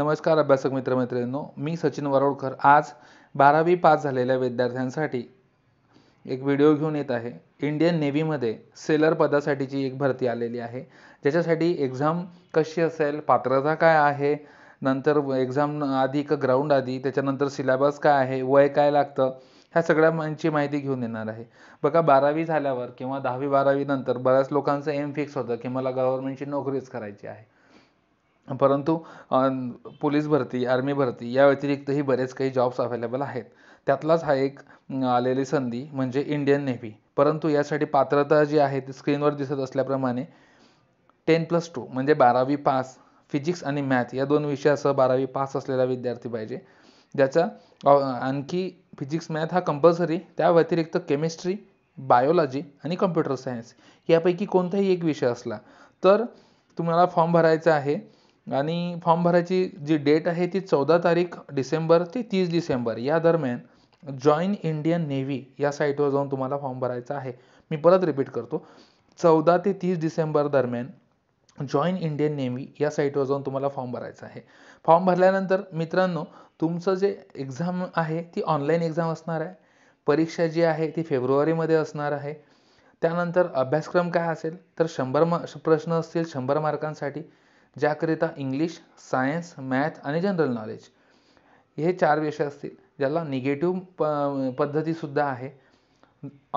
नमस्कार अभ्यासक मित्रमैत्रिणींनो मी सचिन वरोडकर आज बारावी पास झालेल्या विद्यार्थ्यांसाठी एक व्हिडिओ घेऊन येत आहे इंडियन नेव्हीमध्ये सेलर पदासाठीची एक भरती आलेली आहे ज्याच्यासाठी एक्झाम कशी असेल पात्रता काय आहे नंतर एक्झाम आधी का ग्राउंड आधी त्याच्यानंतर सिलेबस काय आहे वय काय लागतं ह्या सगळ्यांची माहिती घेऊन येणार आहे बघा बारावी झाल्यावर किंवा दहावी बारावी नंतर बऱ्याच लोकांचं एम फिक्स होतं की मला गव्हर्नमेंटची नोकरीच करायची आहे परंतु पोलीस भरती आर्मी भरती या व्यतिरिक्तही बरेच काही जॉब्स अवेलेबल आहेत त्यातलाच हा एक आलेली संधी म्हणजे इंडियन नेव्ही परंतु यासाठी पात्रता जी आहे ती स्क्रीनवर दिसत असल्याप्रमाणे टेन प्लस टू म्हणजे बारावी पास फिजिक्स आणि मॅथ या दोन विषयासह बारावी पास असलेला विद्यार्थी पाहिजे ज्याचा आणखी फिजिक्स मॅथ हा कंपल्सरी त्या व्यतिरिक्त केमिस्ट्री बायोलॉजी आणि कम्प्युटर सायन्स यापैकी कोणताही एक विषय असला तर तुम्हाला फॉर्म भरायचा आहे आणि फॉर्म भरायची जी डेट आहे ती चौदा तारीख डिसेंबर ते तीस डिसेंबर या दरम्यान जॉईन इंडियन नेव्ही या साईटवर जाऊन तुम्हाला फॉर्म भरायचा आहे मी परत रिपीट करतो चौदा ते तीस डिसेंबर दरम्यान जॉईन इंडियन नेव्ही या साईटवर जाऊन तुम्हाला फॉर्म भरायचा आहे फॉर्म भरल्यानंतर मित्रांनो तुमचं जे एक्झाम आहे ती ऑनलाईन एक्झाम असणार आहे परीक्षा जी आहे ती फेब्रुवारीमध्ये असणार आहे त्यानंतर अभ्यासक्रम काय असेल तर शंभर म प्रश्न असतील शंभर मार्कांसाठी ज्याकरिता इंग्लिश सायन्स मॅथ आणि जनरल नॉलेज हे चार विषय असतील ज्याला निगेटिव्ह प पद्धतीसुद्धा आहे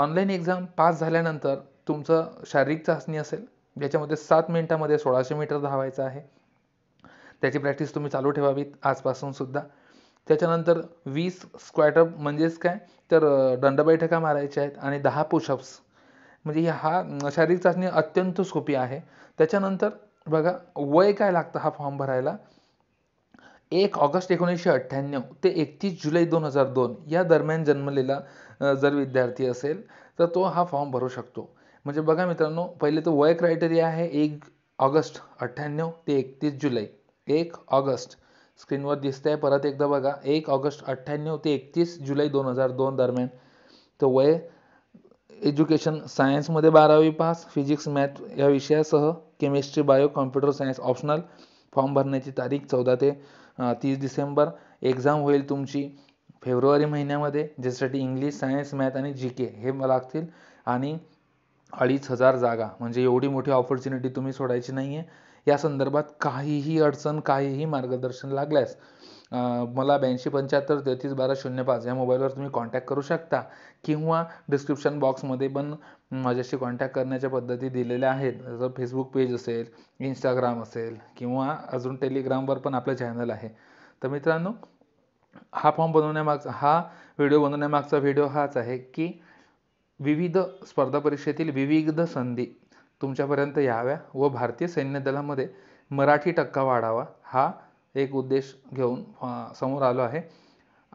ऑनलाईन एक्झाम पास झाल्यानंतर तुमचं शारीरिक चाचणी असेल ज्याच्यामध्ये सात मिनिटामध्ये सोळाशे मीटर धावायचं आहे त्याची प्रॅक्टिस तुम्ही चालू ठेवावीत आजपासूनसुद्धा त्याच्यानंतर वीस स्क्वॅटअप म्हणजेच काय तर दंड बैठका मारायच्या आहेत आणि दहा पुशअप्स म्हणजे हा शारीरिक चाचणी अत्यंत सोपी आहे त्याच्यानंतर बघा वय काय लागतं हा फॉर्म भरायला एक ऑगस्ट एकोणीसशे अठ्ठ्याण्णव ते एकतीस जुलै दोन हजार दोन या दरम्यान जन्मलेला जर विद्यार्थी असेल तर तो हा फॉर्म भरू शकतो म्हणजे बघा मित्रांनो पहिले तर वय क्रायटेरिया आहे एक ऑगस्ट अठ्ठ्याण्णव ते एकतीस जुलै एक ऑगस्ट स्क्रीनवर दिसतंय परत एकदा बघा एक ऑगस्ट अठ्ठ्याण्णव ते एकतीस जुलै दोन हजार दोन दरम्यान तर वय एज्युकेशन सायन्समध्ये बारावी पास फिजिक्स मॅथ या विषयासह chemistry bio computer science optional form भरण्याची तारीख चौदा ते तीस डिसेंबर एक्झाम होईल तुमची फेब्रुवारी महिन्यामध्ये ज्यासाठी इंग्लिश सायन्स मॅथ आणि जी के हे मला लागतील आणि अडीच हजार जागा म्हणजे एवढी मोठी ऑपॉर्च्युनिटी तुम्ही सोडायची नाही आहे या संदर्भात काहीही अडचण काहीही मार्गदर्शन लागल्यास मला ब्याऐंशी पंच्याहत्तर तेहतीस बारा शून्य पाच या मोबाईलवर तुम्ही कॉन्टॅक्ट करू शकता किंवा डिस्क्रिप्शन बॉक्समध्ये पण माझ्याशी कॉन्टॅक्ट करण्याच्या पद्धती दिलेल्या आहेत जसं फेसबुक पेज असेल इंस्टाग्राम असेल किंवा अजून टेलिग्रामवर पण आपलं चॅनल आहे तर मित्रांनो हा फॉर्म बनवण्यामागचा हा व्हिडिओ बनवण्यामागचा व्हिडिओ हाच आहे की विविध स्पर्धा परीक्षेतील विविध संधी तुमच्यापर्यंत याव्या व भारतीय सैन्य दलामध्ये मराठी टक्का वाढावा हा एक उद्देश घेऊन समोर आलो आहे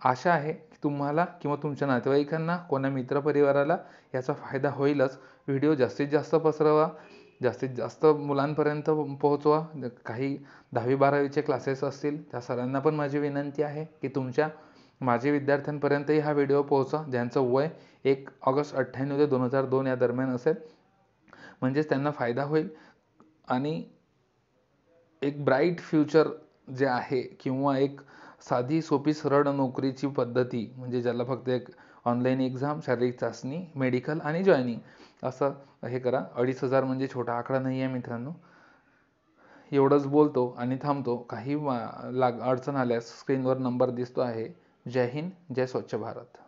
आशा आहे की तुम्हाला किंवा तुमच्या नातेवाईकांना कोणा मित्रपरिवाराला याचा फायदा होईलच व्हिडिओ जास्तीत जास्त पसरवा जास्तीत जास्त मुलांपर्यंत पोहोचवा काही दहावी बारावीचे क्लासेस असतील त्या सरांना पण माझी विनंती आहे की तुमच्या माझे विद्यार्थ्यांपर्यंतही हा व्हिडिओ पोहोचा ज्यांचं वय एक ऑगस्ट अठ्ठ्याण्णव ते दोन हजार दोन या दरम्यान असेल म्हणजेच त्यांना फायदा होईल आणि एक ब्राईट फ्युचर जे आहे किंवा एक साधी सोपी सरळ नोकरीची पद्धती म्हणजे ज्याला फक्त एक ऑनलाईन एक्झाम शारीरिक चाचणी मेडिकल आणि जॉईनिंग असं हे करा अडीच हजार म्हणजे छोटा आकडा नाही आहे मित्रांनो एवढंच बोलतो आणि थांबतो काही लाग अडचण आल्यास स्क्रीनवर नंबर दिसतो आहे जय हिंद जय स्वच्छ भारत